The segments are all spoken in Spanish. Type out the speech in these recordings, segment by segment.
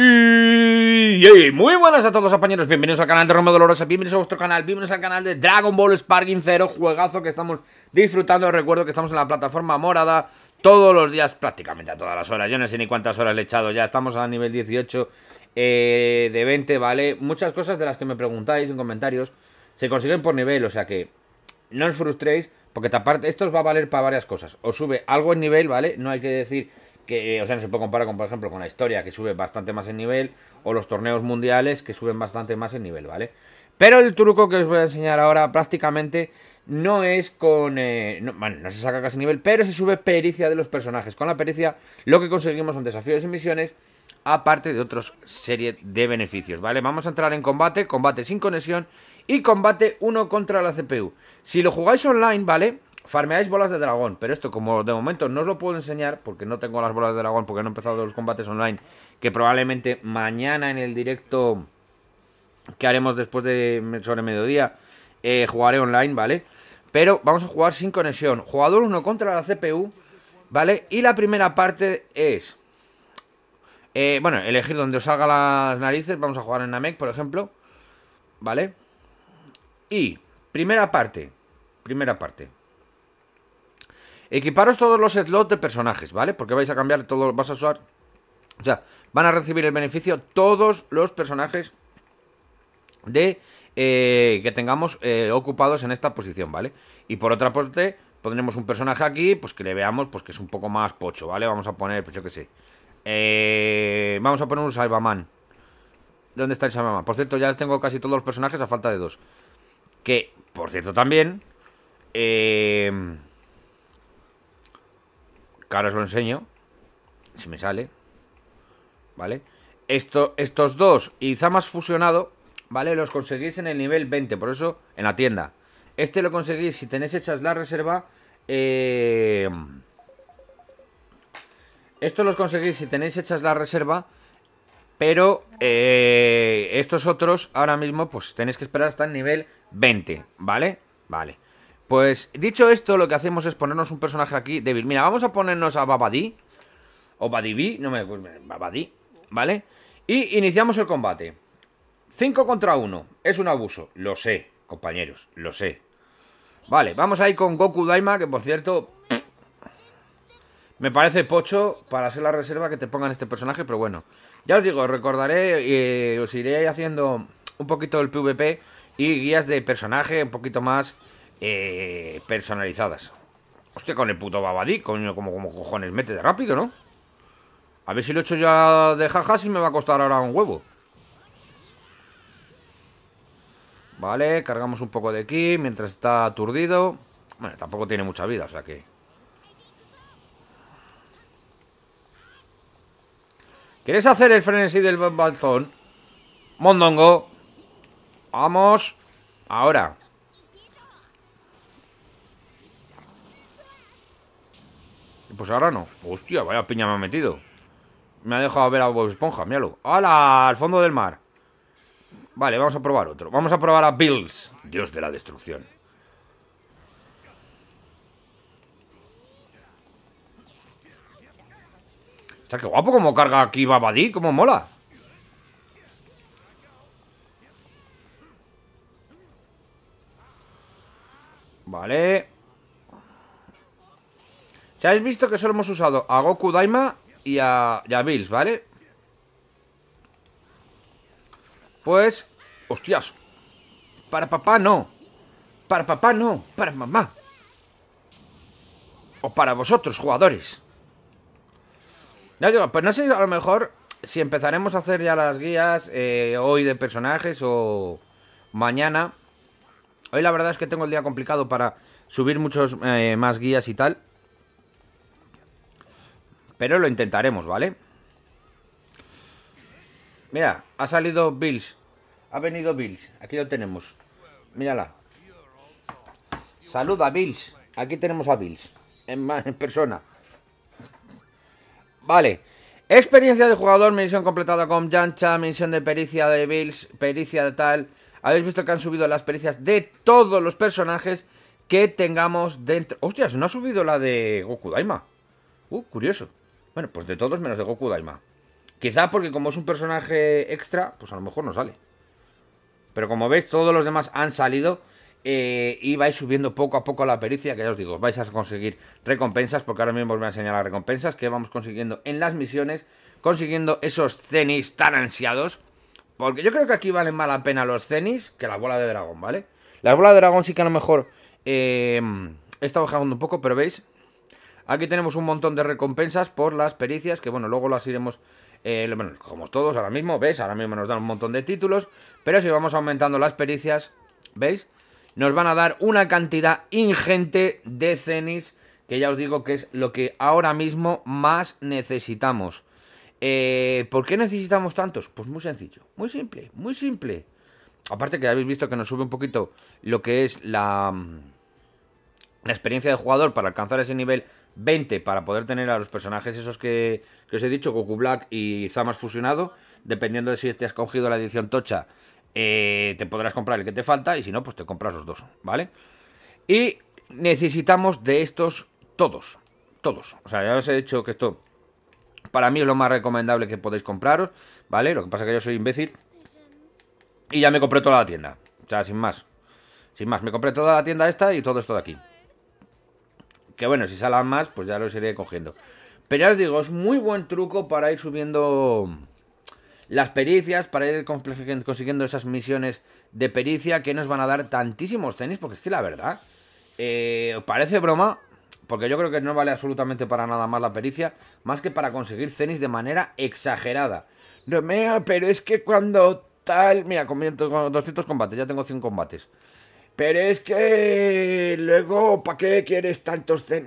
Y, muy buenas a todos compañeros, bienvenidos al canal de Romeo Dolorosa, bienvenidos a vuestro canal, bienvenidos al canal de Dragon Ball Sparking Zero, juegazo que estamos disfrutando, recuerdo que estamos en la plataforma morada todos los días, prácticamente a todas las horas, yo no sé ni cuántas horas le he echado ya, estamos a nivel 18 eh, de 20, ¿vale? Muchas cosas de las que me preguntáis en comentarios se consiguen por nivel, o sea que no os frustréis, porque aparte esto os va a valer para varias cosas, os sube algo en nivel, ¿vale? No hay que decir o sea, no se puede comparar con, por ejemplo, con la historia, que sube bastante más en nivel, o los torneos mundiales, que suben bastante más en nivel, ¿vale? Pero el truco que os voy a enseñar ahora prácticamente no es con... Eh, bueno, no se saca casi nivel, pero se sube pericia de los personajes. Con la pericia lo que conseguimos son desafíos y misiones, aparte de otros serie de beneficios, ¿vale? Vamos a entrar en combate, combate sin conexión y combate uno contra la CPU. Si lo jugáis online, ¿vale? farmeáis bolas de dragón, pero esto como de momento no os lo puedo enseñar porque no tengo las bolas de dragón, porque no he empezado los combates online, que probablemente mañana en el directo que haremos después de sobre mediodía eh, jugaré online, ¿vale? Pero vamos a jugar sin conexión. Jugador 1 contra la CPU, ¿vale? Y la primera parte es... Eh, bueno, elegir donde os salga las narices. Vamos a jugar en Namek, por ejemplo. ¿Vale? Y primera parte. Primera parte. Equiparos todos los slots de personajes, ¿vale? Porque vais a cambiar todo, vas a usar... O sea, van a recibir el beneficio todos los personajes de eh, que tengamos eh, ocupados en esta posición, ¿vale? Y por otra parte, pondremos un personaje aquí, pues que le veamos, pues que es un poco más pocho, ¿vale? Vamos a poner, pues yo que sé. Eh, vamos a poner un Salvaman. ¿Dónde está el Salvaman? Por cierto, ya tengo casi todos los personajes a falta de dos. Que, por cierto, también... Eh que ahora os lo enseño, si me sale, ¿vale? Esto, estos dos y Zamas fusionado, ¿vale? Los conseguís en el nivel 20, por eso en la tienda. Este lo conseguís si tenéis hechas la reserva. Eh... Esto los conseguís si tenéis hechas la reserva. Pero eh, estos otros ahora mismo, pues tenéis que esperar hasta el nivel 20, ¿vale? Vale. Pues dicho esto, lo que hacemos es ponernos un personaje aquí débil. Mira, vamos a ponernos a Babadí. O Badibí, no pues, me... Babadi, ¿vale? Y iniciamos el combate. 5 contra 1. Es un abuso. Lo sé, compañeros, lo sé. Vale, vamos ahí con Goku Daima, que por cierto... me parece pocho para ser la reserva que te pongan este personaje, pero bueno. Ya os digo, recordaré y eh, os iré haciendo un poquito del PvP y guías de personaje, un poquito más eh, personalizadas. Hostia, con el puto babadí, coño, como, como cojones, de rápido, ¿no? A ver si lo he hecho ya de jaja, si me va a costar ahora un huevo. Vale, cargamos un poco de aquí mientras está aturdido. Bueno, tampoco tiene mucha vida, o sea que... ¿Quieres hacer el frenesí del baltón? Mondongo. Vamos. Ahora. Pues ahora no. Hostia, vaya piña me ha metido. Me ha dejado ver a Bob Esponja, míralo. ¡Hala! Al fondo del mar. Vale, vamos a probar otro. Vamos a probar a Bills, dios de la destrucción. Está que guapo como carga aquí Babadí, como mola. Vale. Si habéis visto que solo hemos usado a Goku Daima y a, Bills, ¿vale? Pues... ¡Hostias! Para papá no. Para papá no. Para mamá. O para vosotros, jugadores. Ya digo, pues no sé a lo mejor si empezaremos a hacer ya las guías eh, hoy de personajes o mañana. Hoy la verdad es que tengo el día complicado para subir muchos eh, más guías y tal. Pero lo intentaremos, ¿vale? Mira, ha salido Bills. Ha venido Bills. Aquí lo tenemos. Mírala. Saluda, Bills. Aquí tenemos a Bills. En, persona. Vale. Experiencia de jugador, misión completada con Jancha. misión de pericia de Bills, pericia de tal. Habéis visto que han subido las pericias de todos los personajes que tengamos dentro. Hostias, no ha subido la de Goku Daima. Uh, curioso. Bueno, pues de todos menos de Goku Daima. Quizá porque como es un personaje extra, pues a lo mejor no sale. Pero como veis, todos los demás han salido eh, y vais subiendo poco a poco la pericia, que ya os digo, vais a conseguir recompensas, porque ahora mismo os voy a enseñar las recompensas que vamos consiguiendo en las misiones, consiguiendo esos cenis tan ansiados, porque yo creo que aquí valen más la pena los cenis que la bola de dragón, ¿vale? La bola de dragón sí que a lo mejor eh, he estado bajando un poco, pero veis, Aquí tenemos un montón de recompensas por las pericias, que bueno, luego las iremos... Eh, bueno, como todos ahora mismo, ¿veis? Ahora mismo nos dan un montón de títulos, pero si vamos aumentando las pericias, ¿veis? Nos van a dar una cantidad ingente de cenis, que ya os digo que es lo que ahora mismo más necesitamos. Eh, ¿Por qué necesitamos tantos? Pues muy sencillo, muy simple, muy simple. Aparte que habéis visto que nos sube un poquito lo que es la, mm, la experiencia del jugador para alcanzar ese nivel 20 para poder tener a los personajes esos que, os he dicho, Goku Black y Zamas fusionado. Dependiendo de si te has cogido la edición tocha, eh, te podrás comprar el que te falta y si no, pues te compras los dos, ¿vale? Y necesitamos de estos todos, todos. O sea, ya os he dicho que esto para mí es lo más recomendable que podéis compraros, ¿vale? Lo que pasa es que yo soy imbécil y ya me compré toda la tienda. O sea, sin más. Sin más, me compré toda la tienda esta y todo esto de aquí. Que bueno, si salen más, pues ya los iré cogiendo. Pero ya os digo, es muy buen truco para ir subiendo las pericias, para ir consiguiendo esas misiones de pericia que nos van a dar tantísimos tenis, porque es que la verdad, eh, parece broma, porque yo creo que no vale absolutamente para nada más la pericia, más que para conseguir cenis de manera exagerada. No, mea, pero es que cuando tal... Mira, con 200 combates, ya tengo 100 combates. Pero es que luego, ¿para qué quieres tantos ten?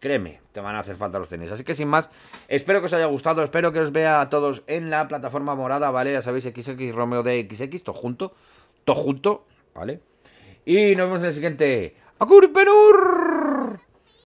Créeme, te van a hacer falta los tenis. Así que sin más, espero que os haya gustado, espero que os vea a todos en la plataforma morada, ¿vale? Ya sabéis, XX Romeo de XX, todo junto, todo junto, ¿vale? Y nos vemos en el siguiente. ¡Acur